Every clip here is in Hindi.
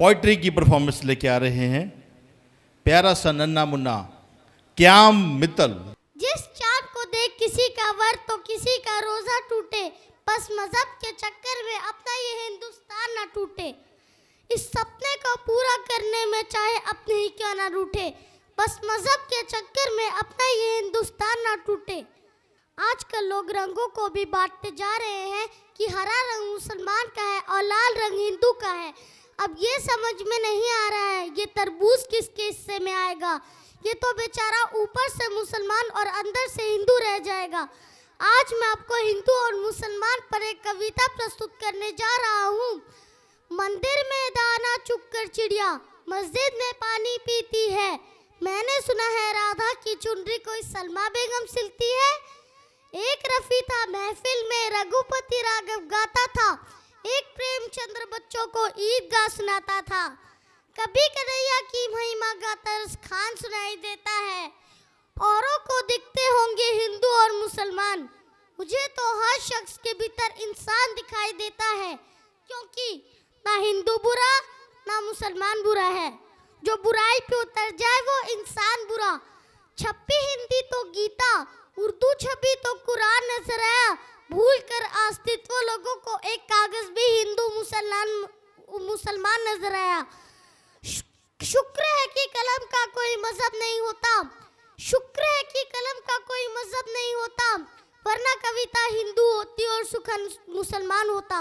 पोइट्री की परफॉर्मेंस लेके आ रहे हैं प्यारा सा नन्ना मुन्ना क्याम मित्तल जिस चांद को देख किसी का वर तो किसी का रोजा टूटे बस मजहब के चक्कर में अपना ये हिंदुस्तान ना टूटे इस सपने को पूरा करने में चाहे अपने ही क्यों ना रूठे बस मजहब के चक्कर में अपना ये हिंदुस्तान ना टूटे आजकल लोग रंगों को भी बांटते जा रहे हैं कि हरा रंग मुसलमान का है और लाल रंग हिंदू का है अब ये समझ में नहीं आ रहा है ये तरबूज किसके हिस्से में आएगा ये तो बेचारा ऊपर से मुसलमान और अंदर से हिंदू रह जाएगा आज मैं आपको हिंदू और मुसलमान पर एक कविता प्रस्तुत करने जा रहा हूँ मंदिर में दाना चुप कर चिड़िया मस्जिद में पानी पीती है मैंने सुना है राधा की चुनरी कोई सलमा बेगम सिलती है एक रफी था महफिल में रघुपति राघव गाता था एक प्रेमचंद्र बच्चों को ईदगाह सुनाता था कभी कन्हैया की महिमा का तर्ज खान सुनाई देता है औरों को दिखते होंगे हिंदू और मुसलमान मुझे तो हर शख्स के भीतर इंसान दिखाई देता है क्योंकि ना हिंदू बुरा ना मुसलमान बुरा है जो बुराई पे उतर जाए वो इंसान बुरा छपी हिंदी तो गीता उर्दू छपी तो कुरान नजर आया भूल कर अस्तित्व लोगों को एक मुसलमान मुसलमान नजर आया शुक्र है कि कलम का कोई मजहब नहीं होता शुक्र है कि कलम का कोई मजहब नहीं होता वरना कविता हिंदू होती और सुखन मुसलमान होता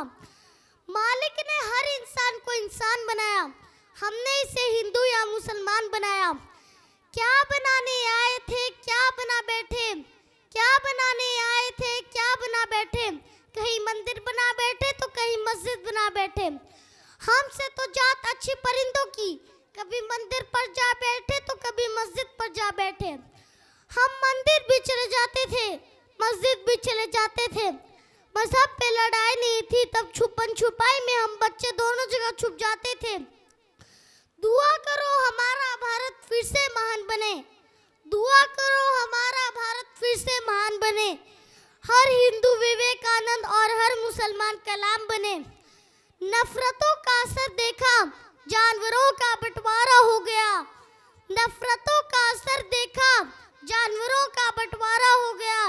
मालिक ने हर इंसान को इंसान बनाया हमने इसे हिंदू या मुसलमान बनाया क्या बनाने आए थे क्या बना बैठे ना बैठे हमसे तो जात अच्छी परिंदों की कभी मंदिर पर जा बैठे तो कभी मस्जिद पर जा बैठे हम मंदिर भी चले जाते थे मस्जिद भी चले जाते थे मजहब पे लड़ाई नहीं थी तब छुपन छुपाई में हम बच्चे दोनों जगह छुप जाते थे दुआ करो हमारा भारत फिर से महान बने दुआ करो हमारा भारत फिर से महान बने हर हिंदू विवेकानंद और हर मुसलमान कलाम बने नफरतों का असर देखा जानवरों का बंटवारा हो गया नफरतों का असर देखा जानवरों का बंटवारा हो गया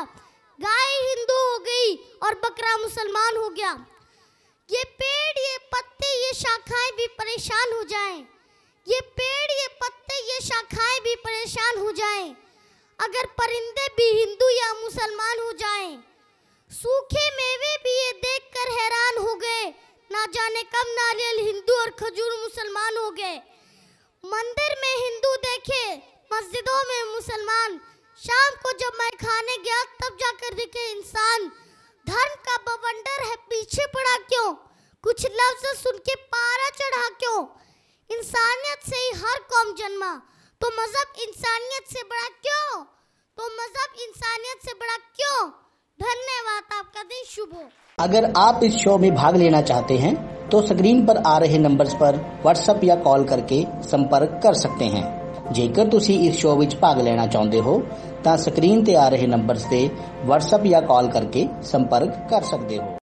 गाय हिंदू हो गई और बकरा मुसलमान हो गया ये पेड़ ये पत्ते ये शाखाएं भी परेशान हो जाएं ये पेड़ ये पत्ते ये शाखाएं भी परेशान हो जाएं अगर परिंदे भी हिंदू या मुसलमान हो जाएं सूखे मेवे भी ये देखकर हैरान हो गए ना जाने कब नारियल हिंदू और खजूर मुसलमान हो गए मंदिर में हिंदू देखे मस्जिदों में मुसलमान शाम को जब मैं खाने गया तब जाकर देखे इंसान धर्म का बवंडर है पीछे पड़ा क्यों कुछ लफ्ज सुन के पारा चढ़ा क्यों इंसानियत से ही हर कौम जन्मा तो मजहब इंसानियत से बड़ा क्यों तो मजहब इंसानियत से बड़ा क्यों धन्यवाद आपका दिन शुभ हो अगर आप इस शो में भाग लेना चाहते हैं तो स्क्रीन पर आ रहे नंबर्स पर व्हाट्सएप या कॉल करके संपर्क कर सकते हैं जेकर तुसी इस शो विच भाग लेना चाहते हो तो स्क्रीन ते आ रहे नंबर्स से व्हाट्सएप या कॉल करके संपर्क कर सकते हो